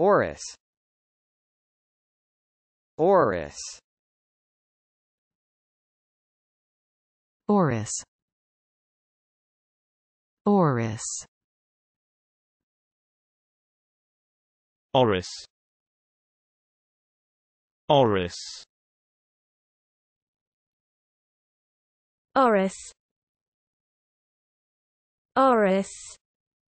Oris Oris Oris Oris Oris Oris Oris Oris